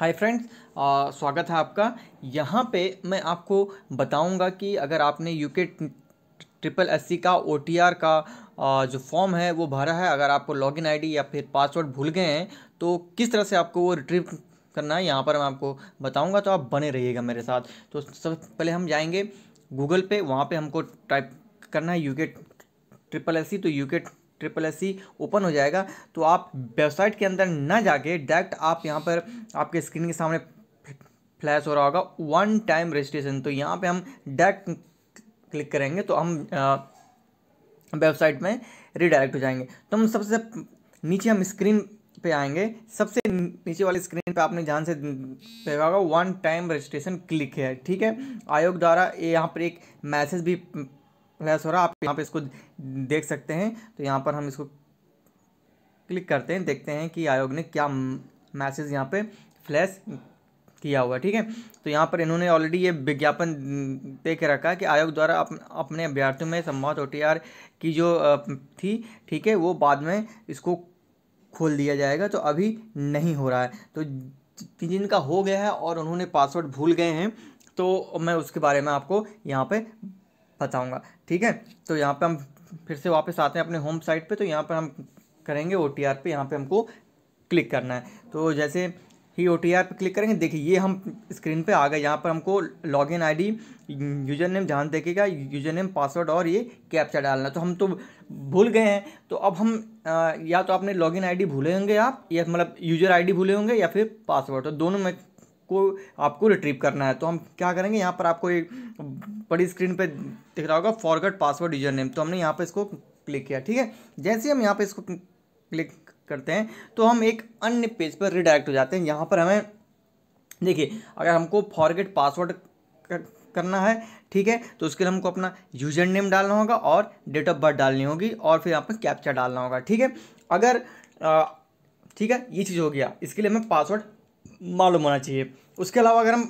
hi friends स्वागत है आपका यहाँ पे मैं आपको बताऊंगा कि अगर आपने यूके ट्रिपल एस का ओ का आ, जो फॉर्म है वो भरा है अगर आपको लॉगिन आईडी या फिर पासवर्ड भूल गए हैं तो किस तरह से आपको वो रिट्रीव करना है यहाँ पर मैं आपको बताऊंगा तो आप बने रहिएगा मेरे साथ तो सबसे पहले हम जाएंगे गूगल पे वहाँ पे हमको टाइप करना है यूके ट्रिपल एस तो UK triple S C open हो जाएगा तो आप वेबसाइट के अंदर ना जाके डायरेक्ट आप यहाँ पर आपके स्क्रीन के सामने फ्लैश हो रहा होगा वन टाइम रजिस्ट्रेशन तो यहाँ पे हम डायरेक्ट क्लिक करेंगे तो हम वेबसाइट में रिडायरेक्ट हो जाएंगे तो हम सबसे नीचे हम स्क्रीन पे आएंगे सबसे नीचे वाली स्क्रीन पे आपने ध्यान से देखा होगा वन टाइम रजिस्ट्रेशन क्लिक है ठीक है आयोग द्वारा यहाँ पर एक मैसेज भी लैस हो रहा आप यहाँ पे इसको देख सकते हैं तो यहाँ पर हम इसको क्लिक करते हैं देखते हैं कि आयोग ने क्या मैसेज यहाँ पे फ्लैश किया हुआ ठीक है तो यहाँ पर इन्होंने ऑलरेडी ये विज्ञापन दे के रखा है कि आयोग द्वारा अप, अपने अभ्यर्थियों में संवाद ओ की जो थी ठीक है वो बाद में इसको खोल दिया जाएगा तो अभी नहीं हो रहा है तो जिनका हो गया है और उन्होंने पासवर्ड भूल गए हैं तो मैं उसके बारे में आपको यहाँ पे बताऊँगा ठीक है तो यहाँ पर हम फिर से वापस आते हैं अपने होम साइट पर तो यहाँ पर हम करेंगे ओ टी आर पे यहाँ पर हमको क्लिक करना है तो जैसे ही ओ टी आर पर क्लिक करेंगे देखिए ये हम स्क्रीन पे आ गए यहाँ पर हमको लॉगिन डी यूजर नेम जान देखेगा यूजर नेम पासवर्ड और ये कैप्चा डालना तो हम तो भूल गए हैं तो अब हम आ, या तो आपने लॉगिन डी भूले होंगे आप या मतलब यूजर आई डी भूले होंगे या फिर पासवर्ड तो दोनों में को आपको रिट्रीव करना है तो हम क्या करेंगे यहाँ पर आपको एक बड़ी स्क्रीन पे दिख रहा होगा फॉरगेट पासवर्ड यूजर नेम तो हमने यहाँ पे इसको क्लिक किया ठीक है जैसे हम यहाँ पे इसको क्लिक करते हैं तो हम एक अन्य पेज पर रिडायरेक्ट हो जाते हैं यहाँ पर हमें देखिए अगर हमको फॉरगेट पासवर्ड करना है ठीक है तो उसके लिए हमको अपना यूजर नेम डालना होगा और डेट ऑफ बर्थ डालनी होगी और फिर यहाँ पर कैप्चा डालना होगा ठीक है अगर ठीक है ये चीज़ हो गया इसके लिए हमें पासवर्ड मालूम होना चाहिए उसके अलावा अगर हम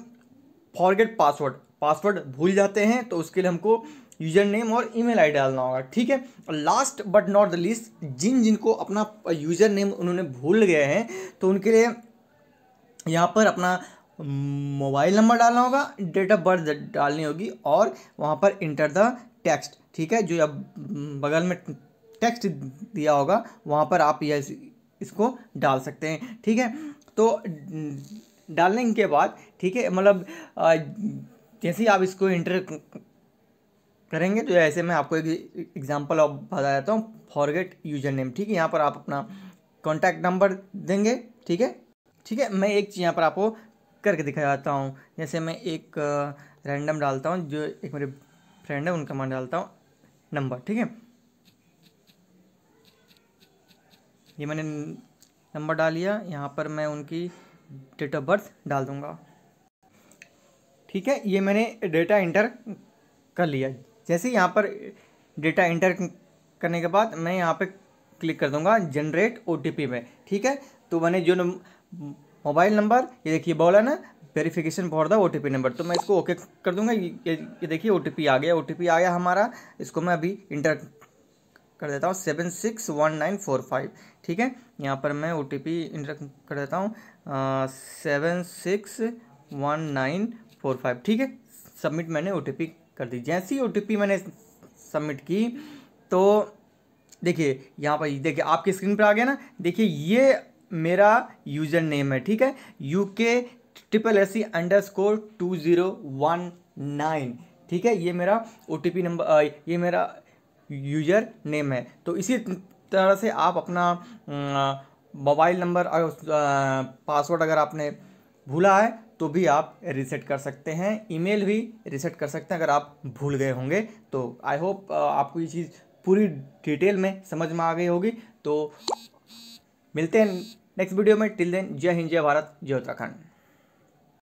फॉरगेट पासवर्ड पासवर्ड भूल जाते हैं तो उसके लिए हमको यूजर नेम और ईमेल आईडी डालना होगा ठीक है last but not the least जिन जिनको अपना यूजर नेम उन्होंने भूल गए हैं तो उनके लिए यहाँ पर अपना मोबाइल नंबर डालना होगा डेट ऑफ बर्थ डालनी होगी और वहाँ पर इंटर द टेक्स्ट ठीक है जो अब बगल में टेक्स्ट दिया होगा वहाँ पर आप यह इसको डाल सकते हैं ठीक है तो डालने के बाद ठीक है मतलब जैसे ही आप इसको इंटर करेंगे तो ऐसे मैं आपको एक एग्जांपल आप बता देता हूँ फॉरगेट यूजर नेम ठीक है यहाँ पर आप अपना कॉन्टैक्ट नंबर देंगे ठीक है ठीक है मैं एक चीज़ यहाँ पर आपको करके दिखाता हूँ जैसे मैं एक रैंडम डालता हूँ जो एक मेरे फ्रेंड है उनका मैं डालता हूँ नंबर ठीक है ये मैंने नंबर डाल लिया यहाँ पर मैं उनकी डेट ऑफ बर्थ डाल दूँगा ठीक है ये मैंने डेटा इंटर कर लिया जैसे यहाँ पर डेटा इंटर करने के बाद मैं यहाँ पे क्लिक कर दूँगा जनरेट ओ में ठीक है तो मैंने जो मोबाइल नंबर ये देखिए बोला ना verification for the O number तो मैं इसको ओके कर दूंगा ये ये देखिए ओ आ गया ओ आ गया हमारा इसको मैं अभी इंटर कर देता हूँ seven six one nine four five ठीक है यहाँ पर मैं ओ टी पी इंटर कर देता हूँ seven six one nine four five ठीक है सबमिट मैंने ओ टी पी कर दी जैसी ओ टी पी मैंने सबमिट की तो देखिए यहाँ पर देखिए आपकी स्क्रीन पर आ गया ना देखिए ये मेरा यूज़र नेम है ठीक है U K triple S C underscore two zero one nine ठीक है ये मेरा ओ टी पी नंबर ये मेरा यूजर नेम है तो इसी तरह से आप अपना मोबाइल नंबर और पासवर्ड अगर आपने भूला है तो भी आप रिसेट कर सकते हैं ईमेल भी रिसेट कर सकते हैं अगर आप भूल गए होंगे तो आई होप आपको ये चीज़ पूरी डिटेल में समझ में आ गई होगी तो मिलते हैं नेक्स्ट वीडियो में टिल देन जय हिंद जय भारत जय उत्तराखंड